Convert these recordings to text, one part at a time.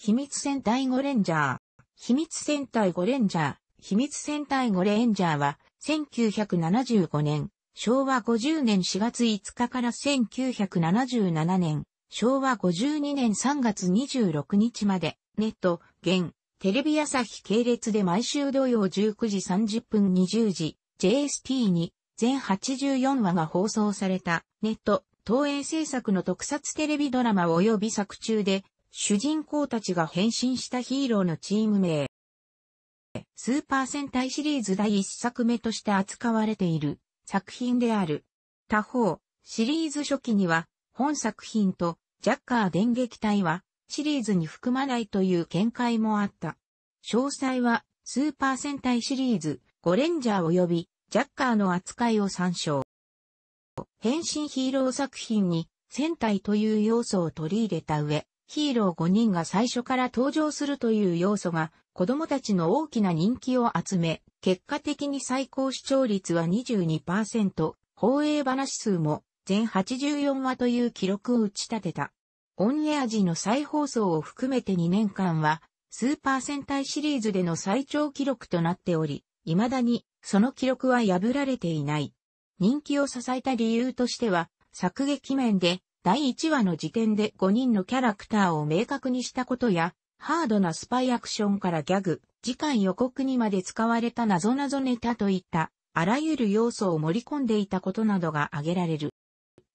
秘密戦隊ゴレンジャー。秘密戦隊ゴレンジャー。秘密戦隊ゴレンジャーは、1975年、昭和50年4月5日から1977年、昭和52年3月26日まで、ネット、現、テレビ朝日系列で毎週土曜19時30分20時、JST に、全84話が放送された、ネット、東映制作の特撮テレビドラマ及び作中で、主人公たちが変身したヒーローのチーム名。スーパー戦隊シリーズ第一作目として扱われている作品である。他方、シリーズ初期には本作品とジャッカー電撃隊はシリーズに含まないという見解もあった。詳細はスーパー戦隊シリーズゴレンジャー及びジャッカーの扱いを参照。変身ヒーロー作品に戦隊という要素を取り入れた上、ヒーロー5人が最初から登場するという要素が子供たちの大きな人気を集め、結果的に最高視聴率は22%、放映話数も全84話という記録を打ち立てた。オンエア時の再放送を含めて2年間は、スーパー戦隊シリーズでの最長記録となっており、未だにその記録は破られていない。人気を支えた理由としては、作劇面で第1話の時点で5人のキャラクターを明確にしたことや、ハードなスパイアクションからギャグ、次回予告にまで使われた謎々ネタといった、あらゆる要素を盛り込んでいたことなどが挙げられる。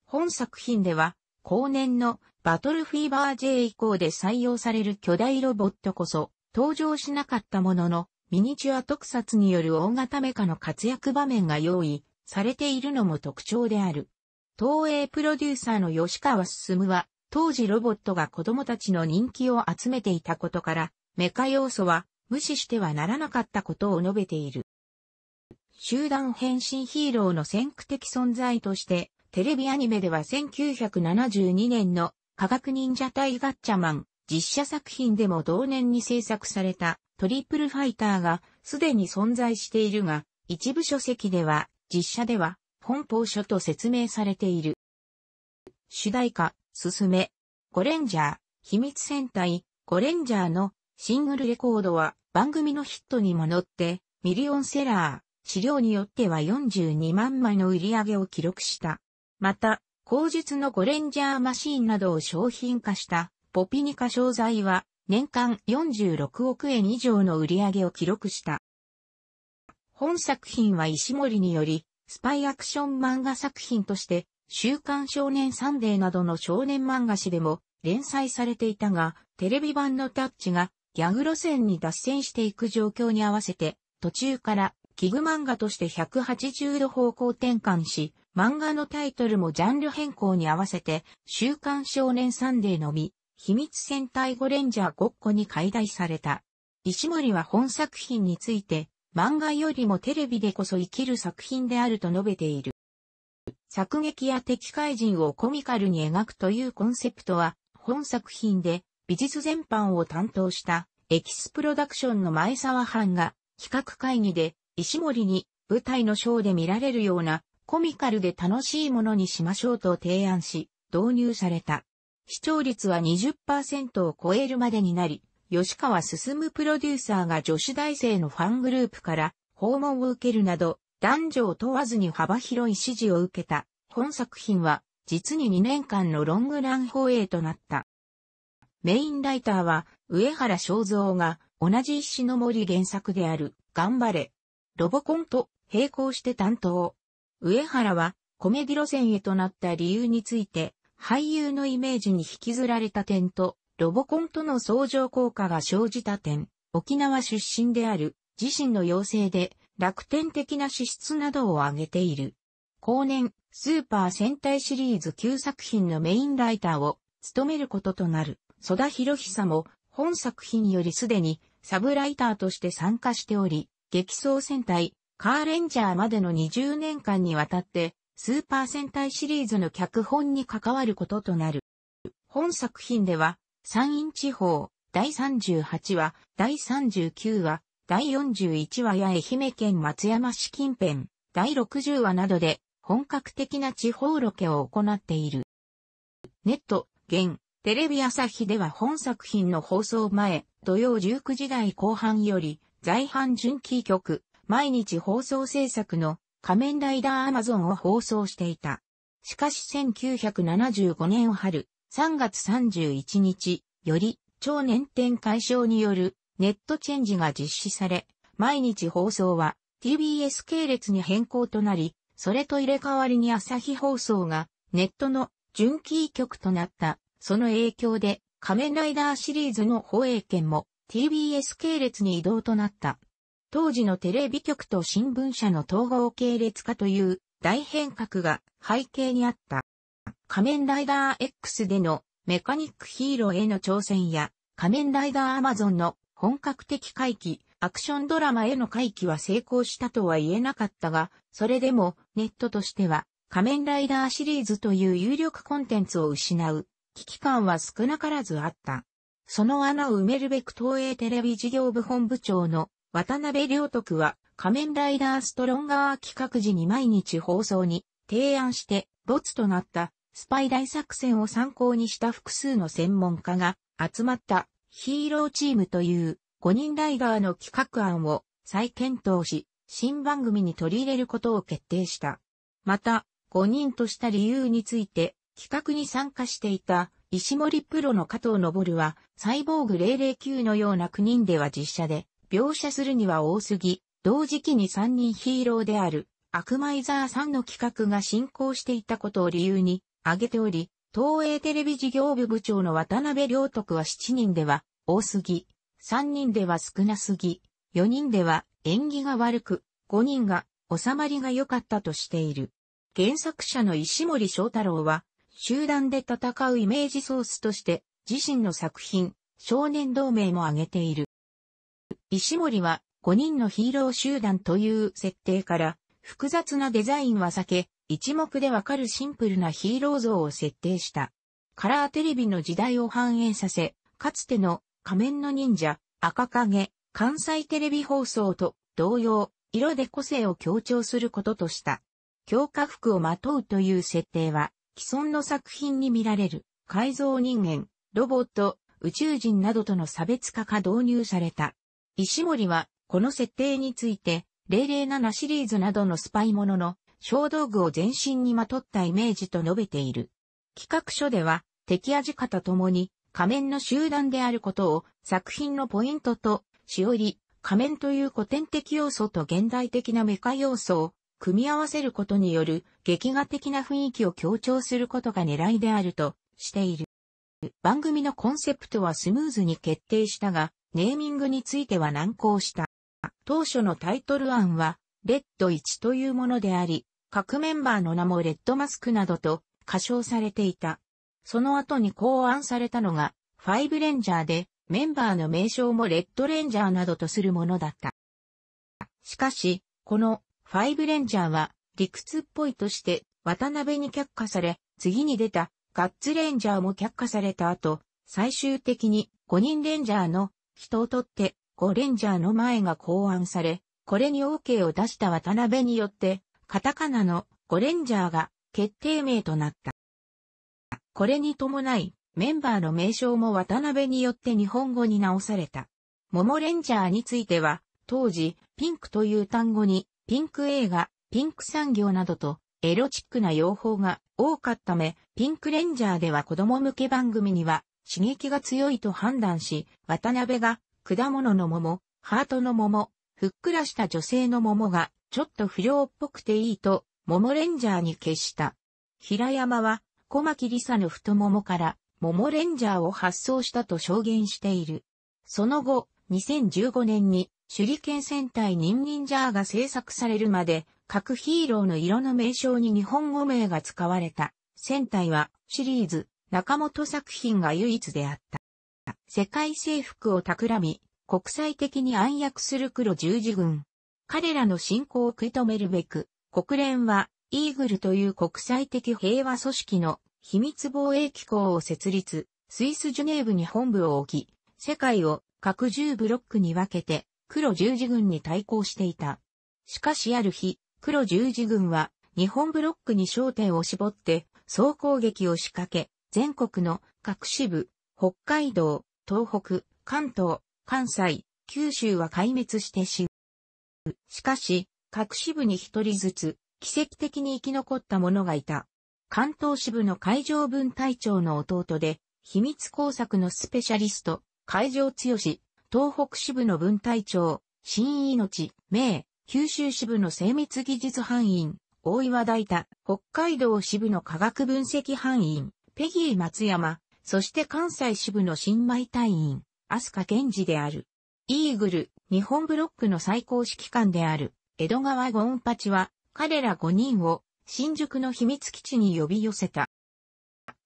本作品では、後年のバトルフィーバー J 以降で採用される巨大ロボットこそ登場しなかったものの、ミニチュア特撮による大型メカの活躍場面が用意されているのも特徴である。東映プロデューサーの吉川進は、当時ロボットが子供たちの人気を集めていたことから、メカ要素は無視してはならなかったことを述べている。集団変身ヒーローの先駆的存在として、テレビアニメでは1972年の科学忍者隊ガッチャマン実写作品でも同年に制作されたトリプルファイターがすでに存在しているが、一部書籍では実写では本邦書と説明されている。主題歌、すすめ、ゴレンジャー、秘密戦隊、ゴレンジャーのシングルレコードは番組のヒットにも乗ってミリオンセラー、資料によっては42万枚の売り上げを記録した。また、後述のゴレンジャーマシーンなどを商品化したポピニカ商材は年間46億円以上の売り上げを記録した。本作品は石森によりスパイアクション漫画作品として、週刊少年サンデーなどの少年漫画誌でも連載されていたが、テレビ版のタッチがギャグ路線に脱線していく状況に合わせて、途中から器グ漫画として180度方向転換し、漫画のタイトルもジャンル変更に合わせて、週刊少年サンデーのみ、秘密戦隊ゴレンジャーごっこに解題された。石森は本作品について、漫画よりもテレビでこそ生きる作品であると述べている。作劇や敵怪人をコミカルに描くというコンセプトは、本作品で美術全般を担当したエキスプロダクションの前沢藩が企画会議で石森に舞台のショーで見られるようなコミカルで楽しいものにしましょうと提案し導入された。視聴率は20%を超えるまでになり、吉川進プロデューサーが女子大生のファングループから訪問を受けるなど、男女を問わずに幅広い支持を受けた本作品は実に2年間のロングラン放映となった。メインライターは上原正蔵が同じ石の森原作である頑張れ、ロボコンと並行して担当。上原はコメディ路線へとなった理由について俳優のイメージに引きずられた点とロボコンとの相乗効果が生じた点、沖縄出身である自身の要請で楽天的な資質などを挙げている。後年、スーパー戦隊シリーズ9作品のメインライターを務めることとなる、曽田博久も本作品よりすでにサブライターとして参加しており、激走戦隊、カーレンジャーまでの20年間にわたって、スーパー戦隊シリーズの脚本に関わることとなる。本作品では、山陰地方、第38話、第39話、第41話や愛媛県松山市近辺、第60話などで本格的な地方ロケを行っている。ネット、現、テレビ朝日では本作品の放送前、土曜19時台後半より、在阪純喜局、毎日放送制作の仮面ライダーアマゾンを放送していた。しかし1975年春、3月31日より超年点解消によるネットチェンジが実施され、毎日放送は TBS 系列に変更となり、それと入れ替わりに朝日放送がネットの準キー局となった。その影響で仮面ライダーシリーズの放映権も TBS 系列に移動となった。当時のテレビ局と新聞社の統合系列化という大変革が背景にあった。仮面ライダー X でのメカニックヒーローへの挑戦や、仮面ライダーアマゾンの本格的回帰、アクションドラマへの回帰は成功したとは言えなかったが、それでもネットとしては仮面ライダーシリーズという有力コンテンツを失う危機感は少なからずあった。その穴を埋めるべく東映テレビ事業部本部長の渡辺良徳は仮面ライダーストロンガー企画時に毎日放送に提案してボツとなったスパイ大作戦を参考にした複数の専門家が集まったヒーローチームという5人ライガーの企画案を再検討し、新番組に取り入れることを決定した。また、5人とした理由について、企画に参加していた石森プロの加藤昇は、サイボーグ009のような9人では実写で、描写するには多すぎ、同時期に3人ヒーローである、アクマイザーさんの企画が進行していたことを理由に、挙げており、東映テレビ事業部部長の渡辺良徳は7人では多すぎ、3人では少なすぎ、4人では縁起が悪く、5人が収まりが良かったとしている。原作者の石森章太郎は、集団で戦うイメージソースとして、自身の作品、少年同盟も挙げている。石森は、5人のヒーロー集団という設定から、複雑なデザインは避け、一目でわかるシンプルなヒーロー像を設定した。カラーテレビの時代を反映させ、かつての仮面の忍者、赤影、関西テレビ放送と同様、色で個性を強調することとした。強化服をまとうという設定は、既存の作品に見られる改造人間、ロボット、宇宙人などとの差別化が導入された。石森は、この設定について、007シリーズなどのスパイものの小道具を全身にまとったイメージと述べている。企画書では、敵味方ともに仮面の集団であることを作品のポイントと、しおり、仮面という古典的要素と現代的なメカ要素を組み合わせることによる劇画的な雰囲気を強調することが狙いであるとしている。番組のコンセプトはスムーズに決定したが、ネーミングについては難航した。当初のタイトル案は、レッド1というものであり、各メンバーの名もレッドマスクなどと歌唱されていた。その後に考案されたのが、ファイブレンジャーで、メンバーの名称もレッドレンジャーなどとするものだった。しかし、このファイブレンジャーは理屈っぽいとして渡辺に却下され、次に出たガッツレンジャーも却下された後、最終的に5人レンジャーの人を取って5レンジャーの前が考案され、これに OK を出した渡辺によってカタカナのゴレンジャーが決定名となった。これに伴い、メンバーの名称も渡辺によって日本語に直された。モモレンジャーについては、当時、ピンクという単語に、ピンク映画、ピンク産業などと、エロチックな用法が多かったため、ピンクレンジャーでは子供向け番組には刺激が強いと判断し、渡辺が果物の桃、ハートの桃、ふっくらした女性の桃がちょっと不良っぽくていいと、桃レンジャーに決した。平山は、小牧理沙の太ももから、桃レンジャーを発送したと証言している。その後、2015年に、手裏剣戦隊ニンニンジャーが制作されるまで、各ヒーローの色の名称に日本語名が使われた。戦隊は、シリーズ、中本作品が唯一であった。世界征服を企み、国際的に暗躍する黒十字軍。彼らの進行を食い止めるべく、国連は、イーグルという国際的平和組織の秘密防衛機構を設立、スイスジュネーブに本部を置き、世界を各10ブロックに分けて、黒十字軍に対抗していた。しかしある日、黒十字軍は日本ブロックに焦点を絞って総攻撃を仕掛け、全国の各支部、北海道、東北、関東、関西、九州は壊滅してししかし、各支部に一人ずつ、奇跡的に生き残った者がいた。関東支部の海上分隊長の弟で、秘密工作のスペシャリスト、海上強し、東北支部の分隊長、新命、名、九州支部の精密技術班員、大岩大太、北海道支部の科学分析班員、ペギー松山、そして関西支部の新米隊員、飛鳥健治である。イーグル、日本ブロックの最高指揮官である、江戸川ゴンパチは、彼ら5人を、新宿の秘密基地に呼び寄せた。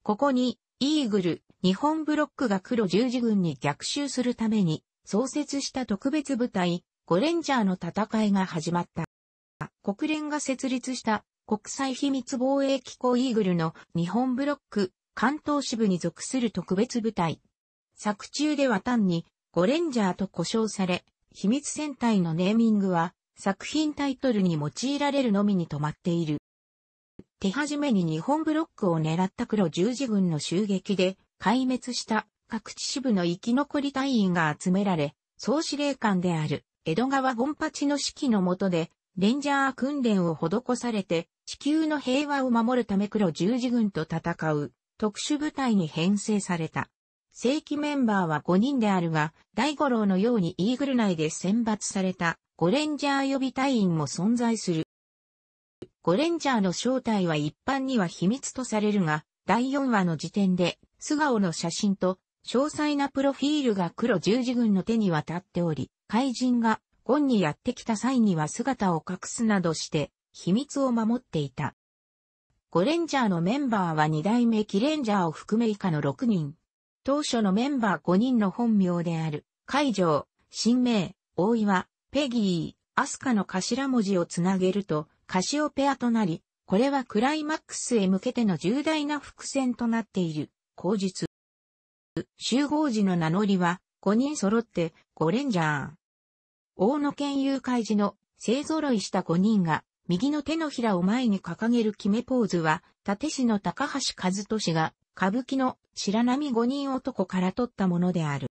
ここに、イーグル、日本ブロックが黒十字軍に逆襲するために、創設した特別部隊、ゴレンジャーの戦いが始まった。国連が設立した国際秘密防衛機構イーグルの日本ブロック関東支部に属する特別部隊。作中では単にゴレンジャーと呼称され、秘密戦隊のネーミングは作品タイトルに用いられるのみに止まっている。手始めに日本ブロックを狙った黒十字軍の襲撃で壊滅した各地支部の生き残り隊員が集められ、総司令官である江戸川ゴンパチの指揮の下で、レンジャー訓練を施されて、地球の平和を守るため黒十字軍と戦う特殊部隊に編成された。正規メンバーは5人であるが、大五郎のようにイーグル内で選抜されたゴレンジャー予備隊員も存在する。ゴレンジャーの正体は一般には秘密とされるが、第4話の時点で素顔の写真と詳細なプロフィールが黒十字軍の手に渡っており、怪人がゴンにやってきた際には姿を隠すなどして秘密を守っていた。ゴレンジャーのメンバーは2代目キレンジャーを含め以下の6人。当初のメンバー5人の本名である、会場、新名、大岩、ペギー、アスカの頭文字をつなげると、カシオペアとなり、これはクライマックスへ向けての重大な伏線となっている、口述。集合時の名乗りは、5人揃って、5レンジャー。大野県有会時の、勢揃いした5人が、右の手のひらを前に掲げる決めポーズは、縦市の高橋和俊が、歌舞伎の白波五人男から取ったものである。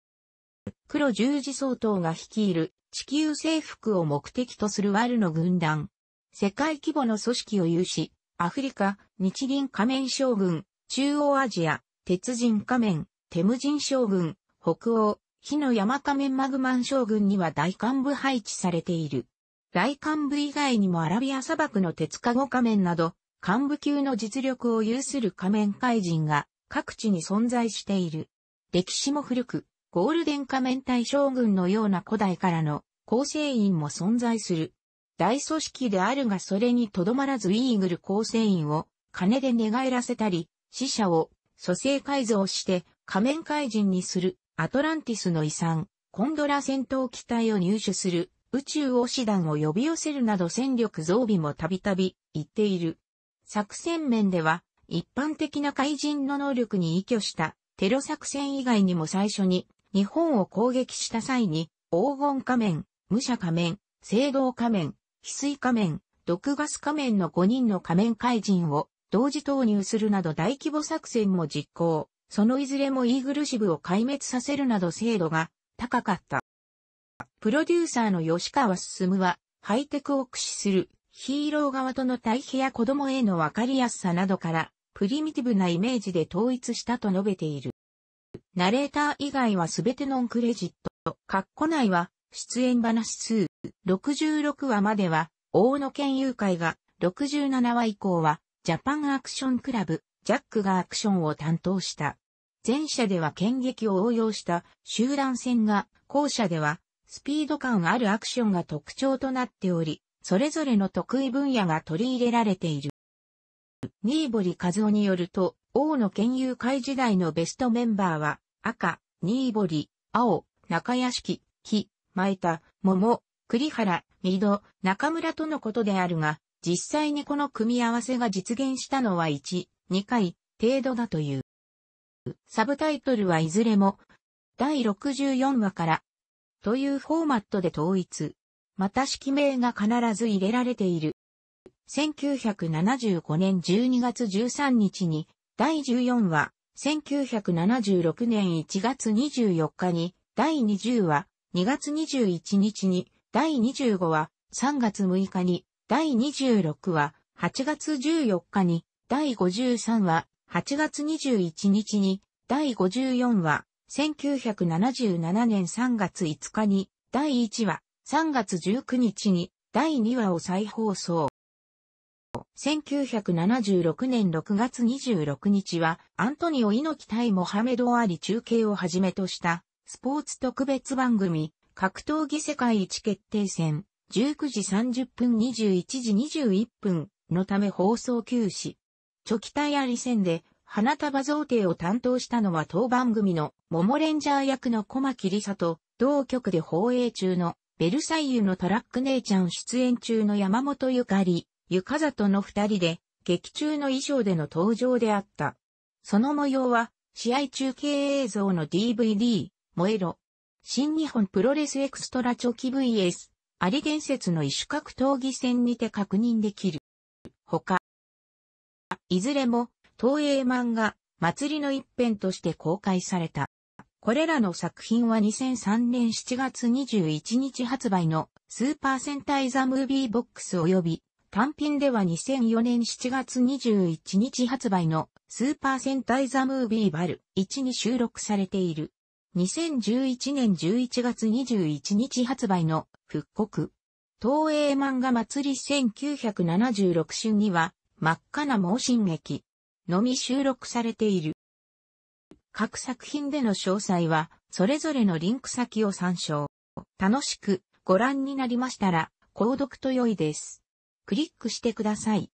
黒十字総統が率いる地球征服を目的とするワルの軍団。世界規模の組織を有し、アフリカ、日銀仮面将軍、中央アジア、鉄人仮面、テム人将軍、北欧、火の山仮面マグマン将軍には大幹部配置されている。大幹部以外にもアラビア砂漠の鉄加護仮面など、幹部級の実力を有する仮面怪人が各地に存在している。歴史も古く、ゴールデン仮面隊将軍のような古代からの構成員も存在する。大組織であるがそれにとどまらずイーグル構成員を金で寝返らせたり、死者を蘇生改造して仮面怪人にするアトランティスの遺産、コンドラ戦闘機体を入手する宇宙王師団を呼び寄せるなど戦力増備もたびたび言っている。作戦面では一般的な怪人の能力に依拠したテロ作戦以外にも最初に日本を攻撃した際に黄金仮面、武者仮面、青銅仮面、翡翠仮面、毒ガス仮面の5人の仮面怪人を同時投入するなど大規模作戦も実行、そのいずれもイーグルシブを壊滅させるなど精度が高かった。プロデューサーの吉川進は、ハイテクを駆使するヒーロー側との対比や子供へのわかりやすさなどから、プリミティブなイメージで統一したと述べている。ナレーター以外はすべてノンクレジット、括弧内は出演話数、66話までは大野研友会が、67話以降はジャパンアクションクラブ、ジャックがアクションを担当した。前者では剣撃を応用した集団戦が、後者ではスピード感あるアクションが特徴となっており、それぞれの得意分野が取り入れられている。新堀和夫によると、王の県友会時代のベストメンバーは、赤、新堀、青、中屋敷、木、前田、桃、栗原、水戸、中村とのことであるが、実際にこの組み合わせが実現したのは1、2回程度だという。サブタイトルはいずれも、第64話から、というフォーマットで統一。また式名が必ず入れられている。1975年12月13日に、第14話、1976年1月24日に、第20話、2月21日に、第25話、3月6日に、第26話、8月14日に、第53話、8月21日に、第54話、1977年3月5日に、第1話、3月19日に、第2話を再放送。1976年6月26日は、アントニオ猪木対モハメド・アリ中継をはじめとした、スポーツ特別番組、格闘技世界一決定戦、19時30分21時21分のため放送休止。チョキ対アリ戦で、花束贈呈を担当したのは当番組の、モモレンジャー役の小牧里沙と、同局で放映中の、ベルサイユのトラック姉ちゃん出演中の山本ゆかり。ゆかざとの二人で、劇中の衣装での登場であった。その模様は、試合中継映像の DVD、燃えろ。新日本プロレスエクストラチョキ VS、あり伝説の異種格闘技戦にて確認できる。他、いずれも、東映漫画、祭りの一編として公開された。これらの作品は2003年7月21日発売のスーパー戦隊ザムービーボックス及び単品では2004年7月21日発売のスーパー戦隊ザムービーバル1に収録されている。2011年11月21日発売の復刻。東映漫画祭り1976春には真っ赤な猛進撃のみ収録されている。各作品での詳細はそれぞれのリンク先を参照。楽しくご覧になりましたら購読と良いです。クリックしてください。